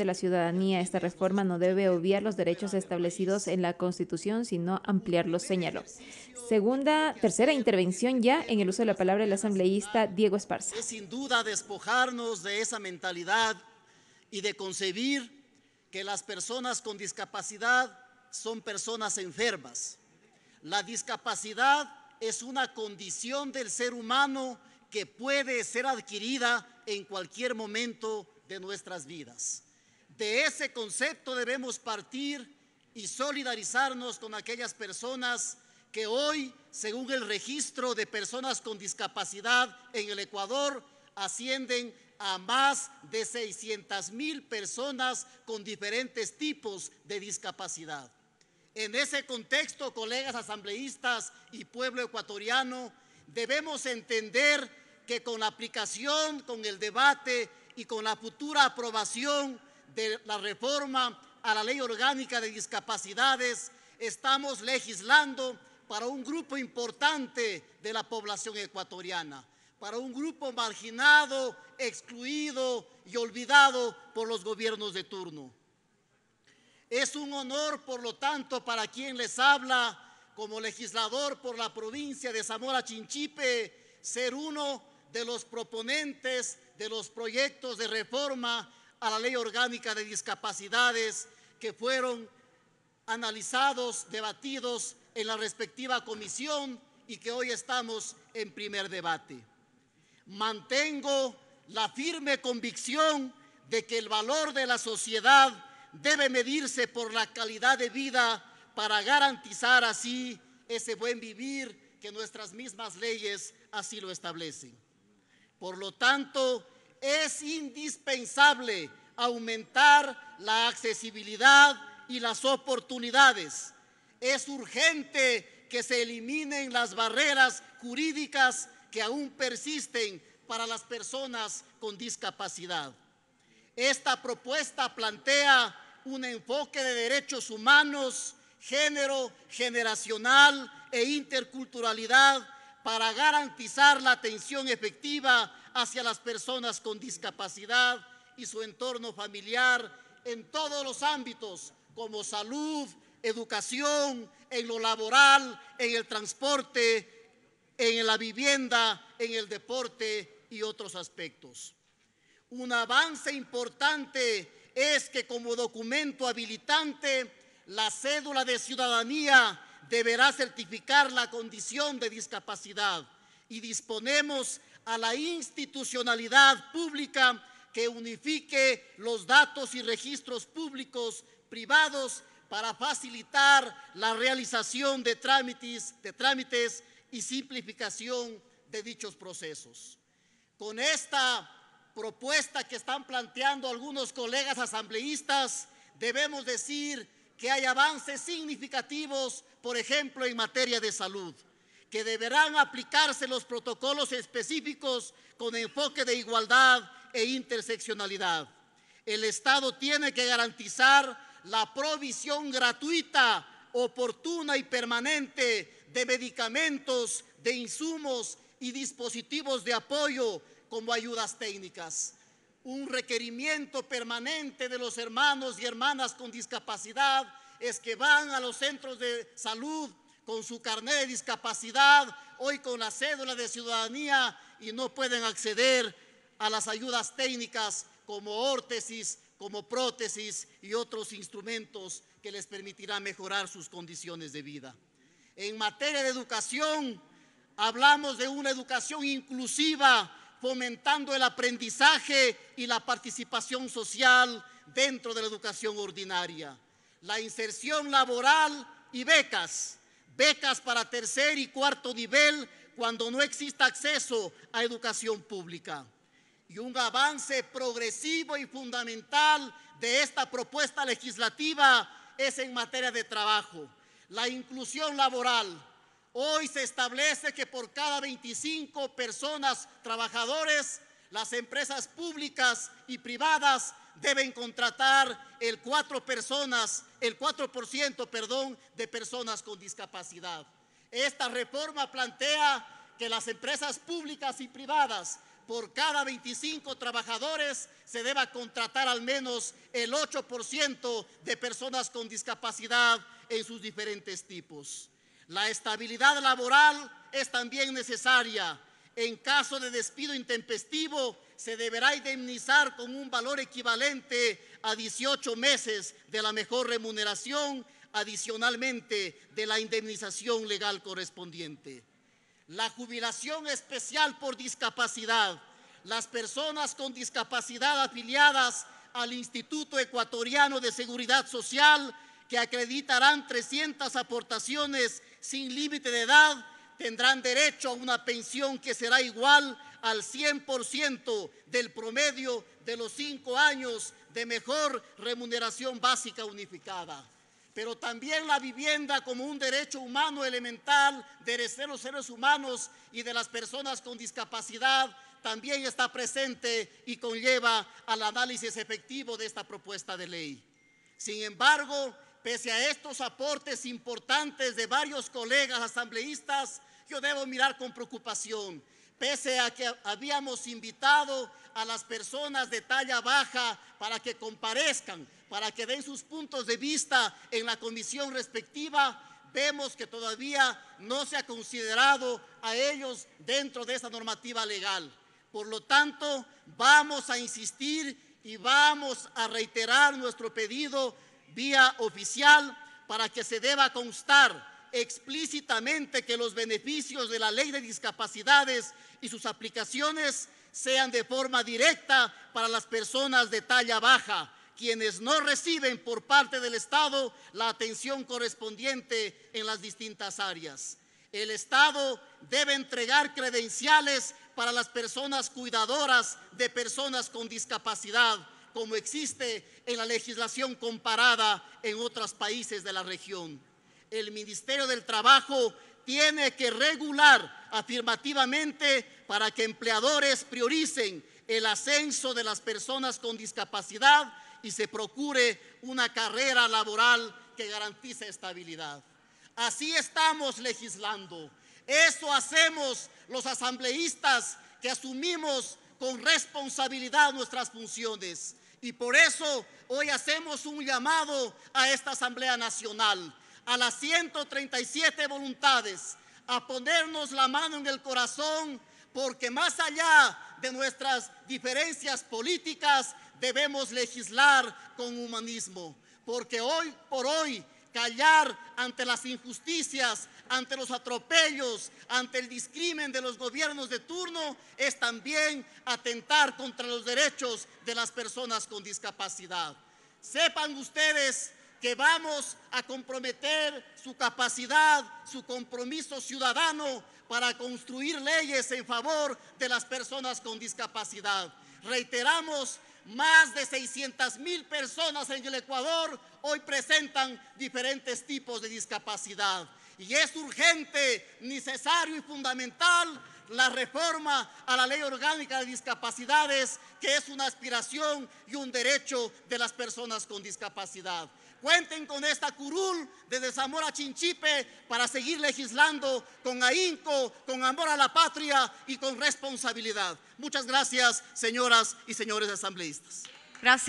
de la ciudadanía, esta reforma no debe obviar los derechos establecidos en la Constitución, sino ampliarlos, señalo Segunda, tercera intervención ya en el uso de la palabra el asambleísta Diego Esparza. Es sin duda despojarnos de esa mentalidad y de concebir que las personas con discapacidad son personas enfermas. La discapacidad es una condición del ser humano que puede ser adquirida en cualquier momento de nuestras vidas. De ese concepto debemos partir y solidarizarnos con aquellas personas que hoy, según el registro de personas con discapacidad en el Ecuador, ascienden a más de 600 mil personas con diferentes tipos de discapacidad. En ese contexto, colegas asambleístas y pueblo ecuatoriano, debemos entender que con la aplicación, con el debate y con la futura aprobación de la reforma a la ley orgánica de discapacidades, estamos legislando para un grupo importante de la población ecuatoriana, para un grupo marginado, excluido y olvidado por los gobiernos de turno. Es un honor, por lo tanto, para quien les habla como legislador por la provincia de Zamora Chinchipe, ser uno de los proponentes de los proyectos de reforma a la Ley Orgánica de Discapacidades que fueron analizados, debatidos en la respectiva comisión y que hoy estamos en primer debate. Mantengo la firme convicción de que el valor de la sociedad debe medirse por la calidad de vida para garantizar así ese buen vivir que nuestras mismas leyes así lo establecen. Por lo tanto, es indispensable aumentar la accesibilidad y las oportunidades. Es urgente que se eliminen las barreras jurídicas que aún persisten para las personas con discapacidad. Esta propuesta plantea un enfoque de derechos humanos, género, generacional e interculturalidad para garantizar la atención efectiva hacia las personas con discapacidad y su entorno familiar en todos los ámbitos, como salud, educación, en lo laboral, en el transporte, en la vivienda, en el deporte y otros aspectos. Un avance importante es que como documento habilitante, la cédula de ciudadanía deberá certificar la condición de discapacidad y disponemos a la institucionalidad pública que unifique los datos y registros públicos privados para facilitar la realización de trámites, de trámites y simplificación de dichos procesos. Con esta propuesta que están planteando algunos colegas asambleístas, debemos decir que hay avances significativos, por ejemplo, en materia de salud que deberán aplicarse los protocolos específicos con enfoque de igualdad e interseccionalidad. El Estado tiene que garantizar la provisión gratuita, oportuna y permanente de medicamentos, de insumos y dispositivos de apoyo como ayudas técnicas. Un requerimiento permanente de los hermanos y hermanas con discapacidad es que van a los centros de salud con su carnet de discapacidad, hoy con la cédula de ciudadanía y no pueden acceder a las ayudas técnicas como órtesis, como prótesis y otros instrumentos que les permitirá mejorar sus condiciones de vida. En materia de educación, hablamos de una educación inclusiva, fomentando el aprendizaje y la participación social dentro de la educación ordinaria, la inserción laboral y becas, becas para tercer y cuarto nivel cuando no exista acceso a educación pública. Y un avance progresivo y fundamental de esta propuesta legislativa es en materia de trabajo, la inclusión laboral. Hoy se establece que por cada 25 personas trabajadores, las empresas públicas y privadas deben contratar el 4 personas, el perdón, de personas con discapacidad. Esta reforma plantea que las empresas públicas y privadas por cada 25 trabajadores se deba contratar al menos el 8% de personas con discapacidad en sus diferentes tipos. La estabilidad laboral es también necesaria en caso de despido intempestivo, se deberá indemnizar con un valor equivalente a 18 meses de la mejor remuneración, adicionalmente de la indemnización legal correspondiente. La jubilación especial por discapacidad. Las personas con discapacidad afiliadas al Instituto Ecuatoriano de Seguridad Social que acreditarán 300 aportaciones sin límite de edad tendrán derecho a una pensión que será igual al 100% del promedio de los cinco años de mejor remuneración básica unificada. Pero también la vivienda como un derecho humano elemental de los seres humanos y de las personas con discapacidad también está presente y conlleva al análisis efectivo de esta propuesta de ley. Sin embargo, pese a estos aportes importantes de varios colegas asambleístas, yo debo mirar con preocupación, pese a que habíamos invitado a las personas de talla baja para que comparezcan, para que den sus puntos de vista en la comisión respectiva, vemos que todavía no se ha considerado a ellos dentro de esa normativa legal. Por lo tanto, vamos a insistir y vamos a reiterar nuestro pedido vía oficial para que se deba constar explícitamente que los beneficios de la ley de discapacidades y sus aplicaciones sean de forma directa para las personas de talla baja, quienes no reciben por parte del Estado la atención correspondiente en las distintas áreas. El Estado debe entregar credenciales para las personas cuidadoras de personas con discapacidad, como existe en la legislación comparada en otros países de la región el Ministerio del Trabajo tiene que regular afirmativamente para que empleadores prioricen el ascenso de las personas con discapacidad y se procure una carrera laboral que garantice estabilidad. Así estamos legislando. Eso hacemos los asambleístas que asumimos con responsabilidad nuestras funciones. Y por eso hoy hacemos un llamado a esta Asamblea Nacional a las 137 voluntades, a ponernos la mano en el corazón, porque más allá de nuestras diferencias políticas, debemos legislar con humanismo, porque hoy por hoy callar ante las injusticias, ante los atropellos, ante el discrimen de los gobiernos de turno, es también atentar contra los derechos de las personas con discapacidad. Sepan ustedes que vamos a comprometer su capacidad, su compromiso ciudadano para construir leyes en favor de las personas con discapacidad. Reiteramos, más de 600 mil personas en el Ecuador hoy presentan diferentes tipos de discapacidad. Y es urgente, necesario y fundamental la reforma a la ley orgánica de discapacidades, que es una aspiración y un derecho de las personas con discapacidad. Cuenten con esta curul de desamor a Chinchipe para seguir legislando con ahínco, con amor a la patria y con responsabilidad. Muchas gracias, señoras y señores asambleístas. Gracias.